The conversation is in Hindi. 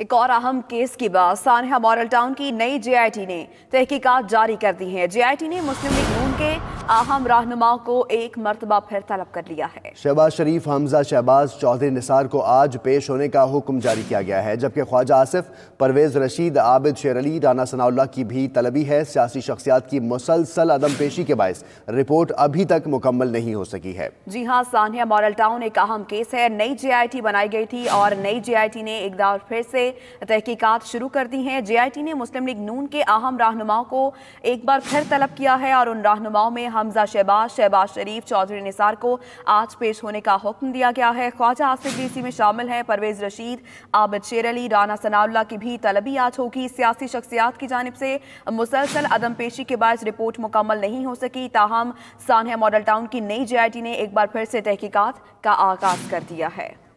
एक और अहम केस की बात सानहा मॉरल टाउन की नई जेआईटी ने तहकीकात जारी कर दी है जेआईटी ने मुस्लिम लीग नून के अहम रहनुमाओं को एक मरतबा फिर तलब कर लिया है शहबाज शरीफ हमजा शहबाज चौधरी निसार को आज पेश होने का हुक्म जारी किया गया है जबकि ख्वाजा आसिफ परवेज रशीद आबिद शेर अली राना सनाउल्ला की भी तलबी है सियासी शख्सियात की मुसलसल अदम पेशी के बायस रिपोर्ट अभी तक मुकम्मल नहीं हो सकी है जी हाँ सानिया मॉरल टाउन एक अहम केस है नई जे बनाई गई थी और नई जे ने एक बार फिर से तहकीकत शुरू कर दी है जे ने मुस्लिम लीग नून के अहम रहनुमाओं को एक बार फिर तलब किया है और उन रहनुमाओं में हमजा शहबाज शहबाज शरीफ चौधरी निसार को आज पेश होने का हुक्म दिया गया है ख्वाजा आसिफ भी सी में शामिल हैं परवेज रशीद आबिद शेर अली राना सनाउल्ला की भी तलबी आज होगी सियासी शख्सियात की जानब से मुसलसल अदम पेशी के बायस रिपोर्ट मुकम्मल नहीं हो सकी ताहम सानह मॉडल टाउन की नई जे ने एक बार फिर से तहकीकत का आगाज कर दिया है